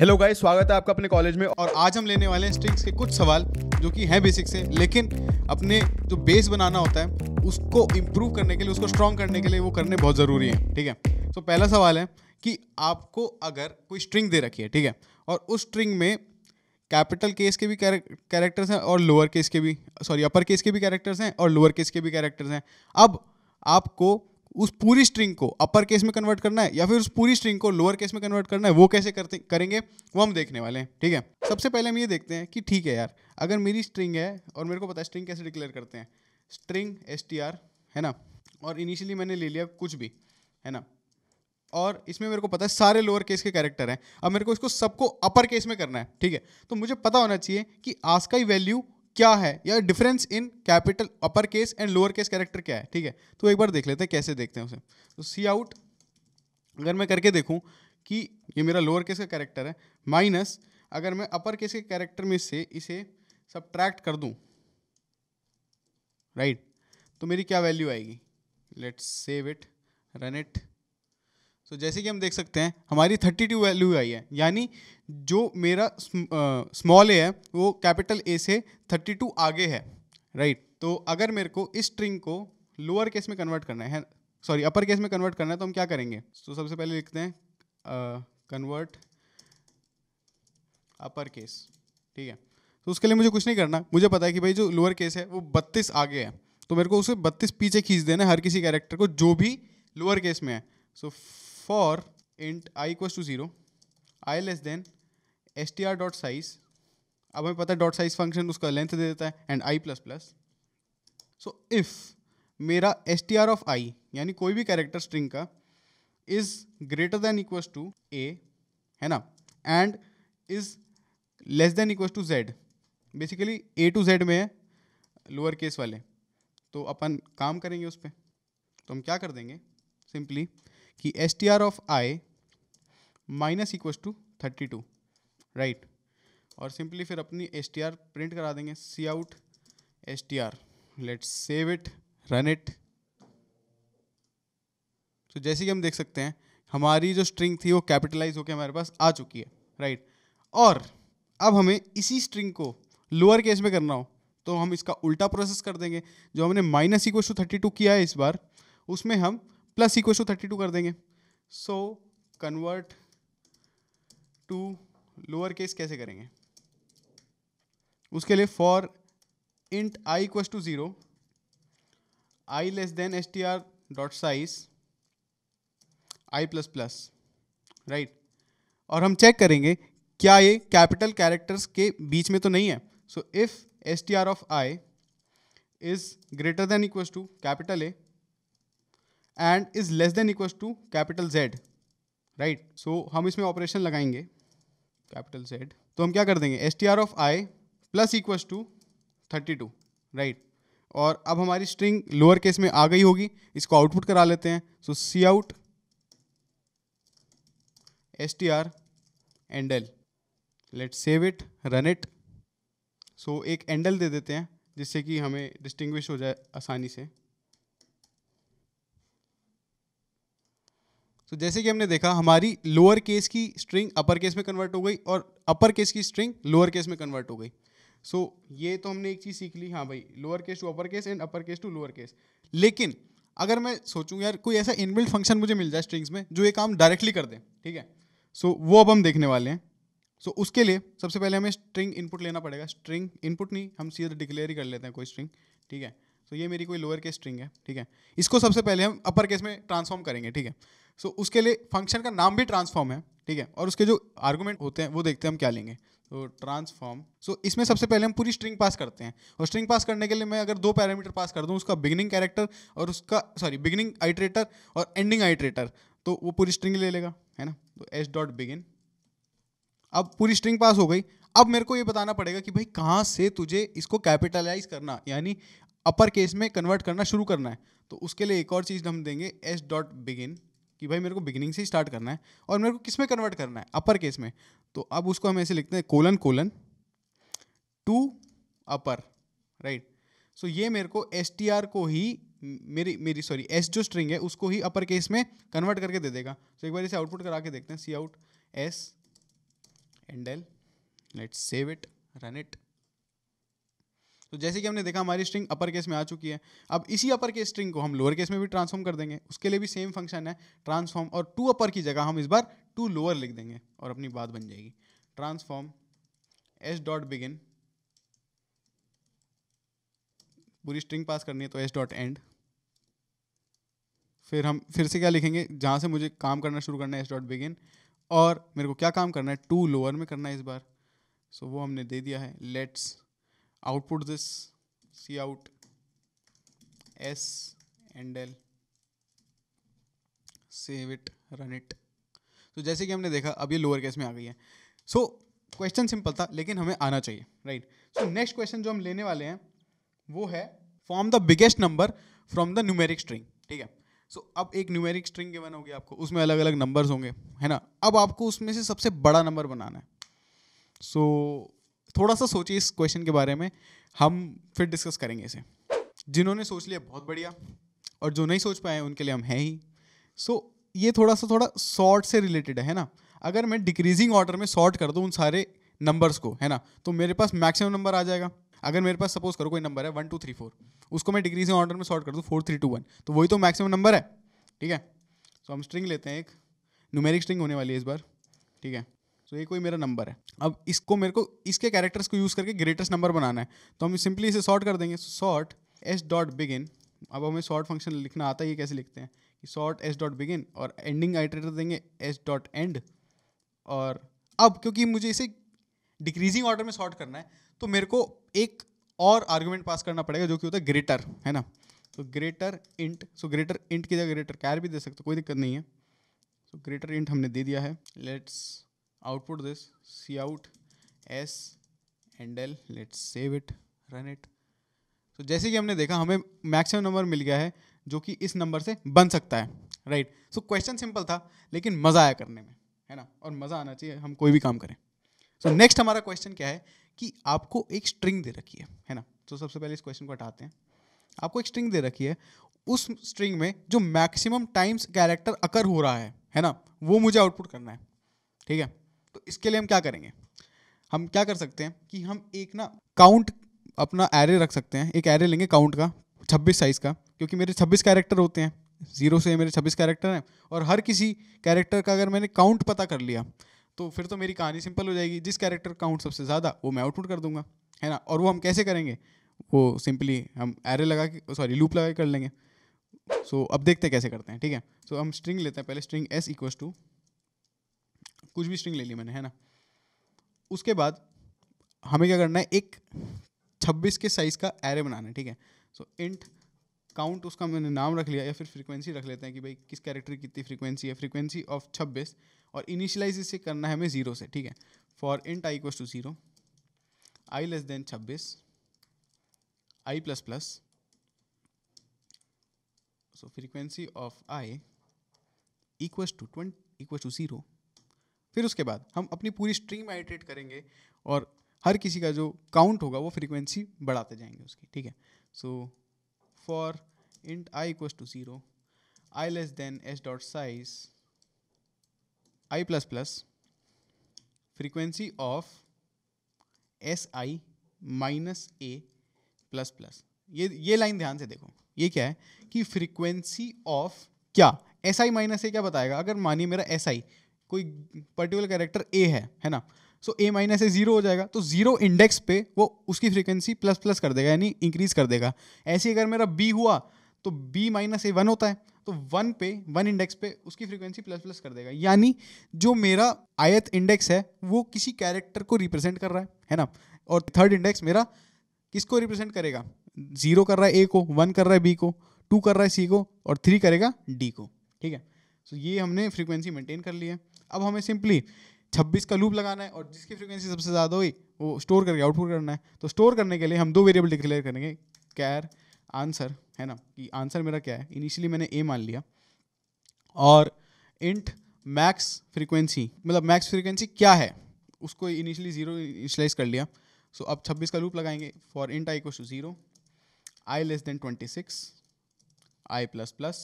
Hello guys स्वागत है आपका अपने कॉलेज में और आज हम लेने वाले हैं स्ट्रिंग्स के कुछ सवाल जो कि हैं बेसिक से लेकिन अपने जो बेस बनाना होता है उसको इम्प्रूव करने के लिए उसको स्ट्रॉन्ग करने के लिए वो करने बहुत ज़रूरी है ठीक है तो पहला सवाल है कि आपको अगर कोई स्ट्रिंग दे रखी है ठीक है और उस स्ट्रिंग में कैपिटल केस के भी कैरेक्टर्स हैं और लोअर केस के भी सॉरी अपर केस के भी कैरेक्टर्स हैं और लोअर केस के भी कैरेक्टर्स हैं अब आपको उस पूरी स्ट्रिंग को अपर केस में कन्वर्ट करना है या फिर उस पूरी स्ट्रिंग को लोअर केस में कन्वर्ट करना है वो कैसे करते करेंगे वो हम देखने वाले हैं ठीक है सबसे पहले हम ये देखते हैं कि ठीक है यार अगर मेरी स्ट्रिंग है और मेरे को पता है स्ट्रिंग कैसे डिक्लेयर करते हैं स्ट्रिंग एस टी आर है ना और इनिशियली मैंने ले लिया कुछ भी है ना और इसमें मेरे को पता है सारे लोअर केस के कैरेक्टर हैं अब मेरे को इसको सबको अपर केस में करना है ठीक है तो मुझे पता होना चाहिए कि ही वैल्यू क्या है या difference in capital upper case and lower case character क्या है ठीक है तो एक बार देख लेते हैं कैसे देखते हैं उसे तो सी आउट अगर मैं करके देखूं कि ये मेरा लोअर केस का कैरेक्टर है माइनस अगर मैं अपर केस के कैरेक्टर में से इसे सब्ट्रैक्ट कर दूं राइट right. तो मेरी क्या वैल्यू आएगी let's save it run it so so, जैसे कि हम देख सकते हैं हमारी थर्टी टू वैल्यू आई है यानी जो मेरा स्मॉल ए है वो कैपिटल ए से थर्टी टू आगे है राइट right? तो अगर मेरे को इस स्ट्रिंग को लोअर केस में कन्वर्ट करना है सॉरी अपर केस में कन्वर्ट करना है तो हम क्या करेंगे तो so, सबसे पहले लिखते हैं कन्वर्ट अपर केस ठीक है तो उसके लिए मुझे कुछ नहीं करना मुझे पता है कि भाई जो लोअर केस है वो बत्तीस आगे है तो मेरे को उसे बत्तीस पीछे खींच देना हर किसी कैरेक्टर को जो भी लोअर केस में है so so, for int I equal to zero I less than S T R dot size अब हमें पता है डॉट साइज फंक्शन उसका लेंथ दे देता है and I plus plus so if मेरा S T R of I यानी कोई भी कैरेक्टर स्ट्रिंग का is greater than equal to A है ना and is less than equal to Z basically A to Z में है लोअर केस वाले तो अपन काम करेंगे उस पर तो हम क्या कर देंगे सिंपली कि S T R of I minus equals to thirty two right और सिंपली फिर अपनी एस टी आर प्रिंट करा देंगे C out S T R let save it run it तो जैसे कि हम देख सकते हैं हमारी जो स्ट्रिंग थी वो कैपिटलाइज होकर हमारे पास आ चुकी है राइट और अब हमें इसी स्ट्रिंग को लोअर केस में करना हो तो हम इसका उल्टा प्रोसेस कर देंगे जो हमने minus equal to thirty two किया है इस बार उसमें हम plus equal to thirty two कर देंगे so convert to lower case कैसे करेंगे उसके लिए for int I equal to zero I less than S T R dot size I plus plus right और हम चेक करेंगे क्या ये कैपिटल कैरेक्टर्स के बीच में तो नहीं है so if S T R of I is greater than equal to capital A and is less than equal to capital Z right so हम इसमें ऑपरेशन लगाएंगे कैपिटल जेड तो हम क्या कर देंगे S T R of I plus equal to thirty two right और अब हमारी स्ट्रिंग लोअर केस में आ गई होगी इसको आउटपुट करा लेते हैं so C out S T R endl let save it run it so एक एंडल दे देते हैं जिससे कि हमें डिस्टिंग्विश हो जाए आसानी से तो जैसे कि हमने देखा हमारी लोअर केस की स्ट्रिंग अपर केस में कन्वर्ट हो गई और अपर केस की स्ट्रिंग लोअर केस में कन्वर्ट हो गई सो so, ये तो हमने एक चीज़ सीख ली हाँ भाई lower case to upper case and upper case to lower case लेकिन अगर मैं सोचूँ यार कोई ऐसा इनबिल्ट फंक्शन मुझे मिल जाए स्ट्रिंग्स में जो ये काम डायरेक्टली कर दें ठीक है सो so, वो अब हम देखने वाले हैं सो so, उसके लिए सबसे पहले हमें स्ट्रिंग इनपुट लेना पड़ेगा स्ट्रिंग इनपुट नहीं हम सीधे डिक्लेयर ही कर लेते हैं कोई स्ट्रिंग ठीक है सो ये मेरी कोई लोअर केस स्ट्रिंग है ठीक है इसको सबसे पहले हम अपर केस में ट्रांसफॉर्म करेंगे ठीक है सो so, उसके लिए फंक्शन का नाम भी ट्रांसफॉर्म है ठीक है और उसके जो आर्गूमेंट होते हैं वो देखते हैं हम क्या लेंगे तो ट्रांसफॉर्म सो इसमें सबसे पहले हम पूरी स्ट्रिंग पास करते हैं और स्ट्रिंग पास करने के लिए मैं अगर दो पैरामीटर पास कर दूँ उसका बिगनिंग कैरेक्टर और उसका सॉरी बिगनिंग आइट्रेटर और एंडिंग आइट्रेटर तो वो पूरी स्ट्रिंग ले लेगा है ना तो एस डॉट बिगिन अब पूरी स्ट्रिंग पास हो गई अब मेरे को ये बताना पड़ेगा कि भाई कहाँ से तुझे इसको कैपिटलाइज करना यानी अपर केस में कन्वर्ट करना शुरू करना है तो उसके लिए एक और चीज़ हम देंगे एस डॉट बिगिन कि भाई मेरे को बिगिनिंग से ही स्टार्ट करना है और मेरे को किस में कन्वर्ट करना है अपर केस में तो अब उसको हम ऐसे लिखते हैं colon colon to upper right so ये मेरे को एस टी आर को ही मेरी मेरी सॉरी एस जो स्ट्रिंग है उसको ही अपर केस में कन्वर्ट करके दे देगा सो so एक बार इसे आउटपुट करा के देखते हैं C out S endl let's save it run it तो जैसे कि हमने देखा हमारी स्ट्रिंग अपर केस में आ चुकी है अब इसी अपर केस स्ट्रिंग को हम लोअर केस में भी ट्रांसफॉर्म कर देंगे उसके लिए भी सेम फंक्शन है ट्रांसफॉर्म और टू अपर की जगह हम इस बार टू लोअर लिख देंगे और अपनी बात बन जाएगी ट्रांसफॉर्म एस डॉट बिगिन पूरी स्ट्रिंग पास करनी है तो एस डॉट एंड फिर हम फिर से क्या लिखेंगे जहाँ से मुझे काम करना शुरू करना है एस डॉट बिगिन और मेरे को क्या काम करना है टू लोअर में करना है इस बार सो so, वो हमने दे दिया है let's output this C out S and L save it run it so तो जैसे कि हमने देखा ab ye लोअर case में आ गई है सो क्वेश्चन सिंपल था लेकिन हमें आना चाहिए राइट सो नेक्स्ट क्वेश्चन जो हम लेने वाले हैं वो है form the biggest number from the numeric string ठीक है सो so, अब एक न्यूमेरिक स्ट्रिंग गिवन होगी आपको उसमें अलग अलग नंबर्स होंगे है ना अब आपको उसमें से सबसे बड़ा नंबर बनाना है सो so, थोड़ा सा सोचिए इस क्वेश्चन के बारे में हम फिर डिस्कस करेंगे इसे जिन्होंने सोच लिया बहुत बढ़िया और जो नहीं सोच पाए उनके लिए हम हैं ही सो ये थोड़ा सा थोड़ा शॉर्ट से रिलेटेड है ना अगर मैं डिक्रीजिंग ऑर्डर में शॉर्ट कर दूँ उन सारे नंबर्स को है ना तो मेरे पास मैक्सिमम नंबर आ जाएगा अगर मेरे पास सपोज करो कोई नंबर है वन टू थ्री फोर उसको मैं डिक्रीजिंग ऑर्डर में शॉर्ट कर दूँ फोर थ्री टू वन तो वही तो मैक्सिमम नंबर है ठीक है सो हम स्ट्रिंग लेते हैं एक न्यूमेरिक स्ट्रिंग होने वाली है इस बार ठीक है सो तो ये कोई मेरा नंबर है अब इसको मेरे को इसके कैरेक्टर्स को यूज़ करके ग्रेटेस्ट नंबर बनाना है तो हम सिंपली इसे सॉर्ट कर देंगे सॉर्ट एस डॉट बिगिन अब हमें सॉर्ट फंक्शन लिखना आता है ये कैसे लिखते हैं कि सॉर्ट एस डॉट बिगिन और एंडिंग आइटरेटर देंगे एस डॉट एंड और अब क्योंकि मुझे इसे डिक्रीजिंग ऑर्डर में सॉर्ट करना है तो मेरे को एक और आर्गूमेंट पास करना पड़ेगा जो कि होता है ग्रेटर है ना तो greater int so greater int की जगह ग्रेटर कैर भी दे सकते कोई दिक्कत नहीं है सो ग्रेटर इंट हमने दे दिया है let's output this out s and l let's save it run it तो so, जैसे कि हमने देखा हमें मैक्सिमम नंबर मिल गया है जो कि इस नंबर से बन सकता है राइट सो क्वेश्चन सिंपल था लेकिन मज़ा आया करने में है ना और मज़ा आना चाहिए हम कोई भी काम करें सो so, नेक्स्ट हमारा क्वेश्चन क्या है कि आपको एक स्ट्रिंग दे रखी है hai ना तो so, सबसे पहले इस क्वेश्चन को हटाते हैं आपको एक स्ट्रिंग दे रखी है उस स्ट्रिंग में जो मैक्सिमम टाइम्स कैरेक्टर अकर हो रहा है है ना वो मुझे आउटपुट करना है ठीक है तो इसके लिए हम क्या करेंगे हम क्या कर सकते हैं कि हम एक ना काउंट अपना एरे रख सकते हैं एक एरे लेंगे काउंट का छब्बीस साइज़ का क्योंकि मेरे छब्बीस कैरेक्टर होते हैं ज़ीरो से मेरे छब्बीस कैरेक्टर हैं और हर किसी कैरेक्टर का अगर मैंने काउंट पता कर लिया तो फिर तो मेरी कहानी सिंपल हो जाएगी जिस कैरेक्टर काउंट सबसे ज़्यादा वो मैं आउटपुट कर दूंगा है ना और वो हम कैसे करेंगे वो सिंपली हम एरे लगा के सॉरी लूप लगा के कर लेंगे सो so, अब देखते हैं कैसे करते हैं ठीक है सो so, हम स्ट्रिंग लेते हैं पहले स्ट्रिंग एस इक्वल्स टू कुछ भी स्ट्रिंग ले ली मैंने है ना उसके बाद हमें क्या करना है एक छब्बीस के साइज़ का एरे बनाना है ठीक है सो इंट काउंट उसका मैंने नाम रख लिया या फिर फ्रीक्वेंसी रख लेते हैं कि भाई किस कैरेक्टर की कितनी फ्रीक्वेंसी है फ्रीक्वेंसी ऑफ छब्बीस और इनिशियलाइज इसे करना है हमें ज़ीरो से ठीक है for int I equals to zero I less than छब्बीस I plus plus so frequency of I equals to twenty equals to zero फिर उसके बाद हम अपनी पूरी स्ट्रीम आइट्रेट करेंगे और हर किसी का जो काउंट होगा वो फ्रीक्वेंसी बढ़ाते जाएंगे उसकी ठीक है so for int I equal to zero I less than S dot size I plus plus frequency of S I minus A plus plus ये ये लाइन ध्यान से देखो ये क्या है कि फ्रीक्वेंसी ऑफ क्या एस आई माइनस ए क्या बताएगा अगर मानिए मेरा एस SI, आई कोई पर्टिकुलर कैरेक्टर ए है है ना सो ए माइनस ए जीरो हो जाएगा तो जीरो इंडेक्स पे वो उसकी फ्रीक्वेंसी प्लस प्लस कर देगा यानी इंक्रीज कर देगा ऐसे अगर मेरा बी हुआ तो बी माइनस ए वन होता है तो वन पे वन इंडेक्स पे उसकी फ्रीक्वेंसी प्लस प्लस कर देगा यानी जो मेरा आयत इंडेक्स है वो किसी कैरेक्टर को रिप्रेजेंट कर रहा है है ना और थर्ड इंडेक्स मेरा किसको रिप्रेजेंट करेगा जीरो कर रहा है ए को वन कर रहा है बी को टू कर रहा है सी को और थ्री करेगा डी को ठीक है सो so ये हमने फ्रीक्वेंसी मेंटेन कर ली है अब हमें सिंपली छब्बीस का लूप लगाना है और जिसकी फ्रीक्वेंसी सबसे ज़्यादा हुई वो स्टोर करके आउटपुट करना है तो स्टोर करने के लिए हम दो वेरिएबल डिक्लेयर करेंगे कैर आंसर है ना कि आंसर मेरा क्या है इनिशियली मैंने ए मान लिया और इंट मैक्स फ्रीक्वेंसी मतलब मैक्स फ्रीक्वेंसी क्या है उसको इनिशियली ज़ीरो इनिशलाइज कर लिया सो so, अब 26 का लूप लगाएंगे for int I equal to zero I less than 26 I plus plus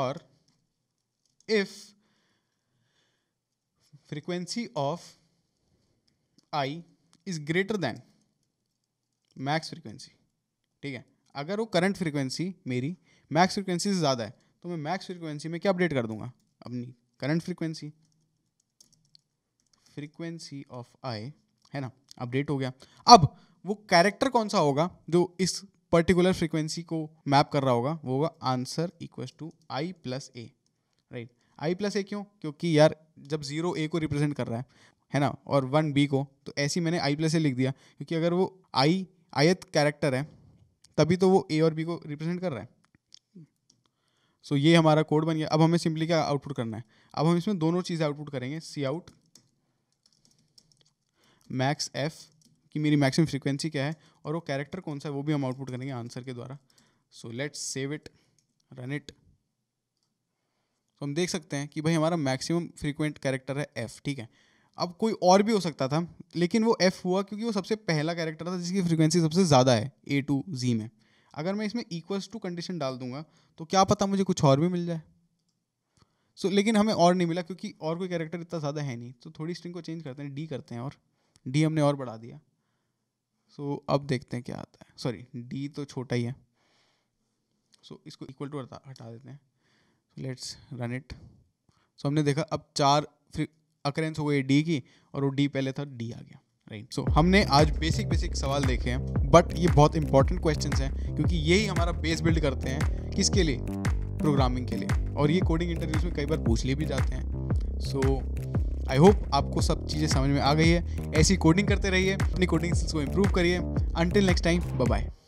और if frequency of i is greater than max frequency ठीक है अगर वो करंट फ्रीक्वेंसी मेरी मैक्स फ्रीक्वेंसी से ज़्यादा है तो मैं मैक्स फ्रीक्वेंसी में क्या अपडेट कर दूंगा अपनी current frequency frequency of I है ना अपडेट हो गया अब वो कैरेक्टर कौन सा होगा जो इस पर्टिकुलर फ्रीक्वेंसी को मैप कर रहा होगा वो होगा answer equal to I plus A right I plus A क्यों क्योंकि यार जब जीरो ए को रिप्रेजेंट कर रहा है है ना और वन बी को तो ऐसे ही मैंने आई प्लस ए लिख दिया क्योंकि अगर वो आई आयत कैरेक्टर है तभी तो वो ए और बी को रिप्रेजेंट कर रहा है सो so, ये हमारा कोड बन गया अब हमें सिंपली क्या आउटपुट करना है अब हम इसमें दोनों चीज़ें आउटपुट करेंगे सी आउट मैक्स एफ कि मेरी मैक्सिमम फ्रीक्वेंसी क्या है और वो कैरेक्टर कौन सा है वो भी हम आउटपुट करेंगे आंसर के द्वारा so let's save it run it तो हम देख सकते हैं कि भाई हमारा मैक्सिमम फ्रीक्वेंट कैरेक्टर है एफ़ ठीक है अब कोई और भी हो सकता था लेकिन वो एफ़ हुआ क्योंकि वो सबसे पहला कैरेक्टर था जिसकी फ्रीक्वेंसी सबसे ज़्यादा है ए टू जी में अगर मैं इसमें इक्वल्स टू कंडीशन डाल दूंगा तो क्या पता मुझे कुछ और भी मिल जाए सो so, लेकिन हमें और नहीं मिला क्योंकि और कोई कैरेक्टर इतना ज़्यादा है नहीं तो थोड़ी स्ट्रिंग को चेंज करते हैं डी करते हैं और डी हमने और बढ़ा दिया सो so, अब देखते हैं क्या आता है सॉरी डी तो छोटा ही है सो so, इसको इक्वल टू हटा देते हैं लेट्स रन इट सो हमने देखा अब चार अकरेंस हो गई डी की और वो डी पहले था डी आ गया राइट सो so, हमने आज बेसिक बेसिक सवाल देखे हैं बट ये बहुत इंपॉर्टेंट क्वेश्चन हैं क्योंकि यही हमारा बेस बिल्ड करते हैं किसके लिए प्रोग्रामिंग के लिए और ये कोडिंग इंटरव्यूज में कई बार पूछ लिए भी जाते हैं सो आई होप आपको सब चीज़ें समझ में आ गई है ऐसी कोडिंग करते रहिए अपनी कोडिंग स्किल्स को इम्प्रूव करिए अनटिल नेक्स्ट टाइम बाय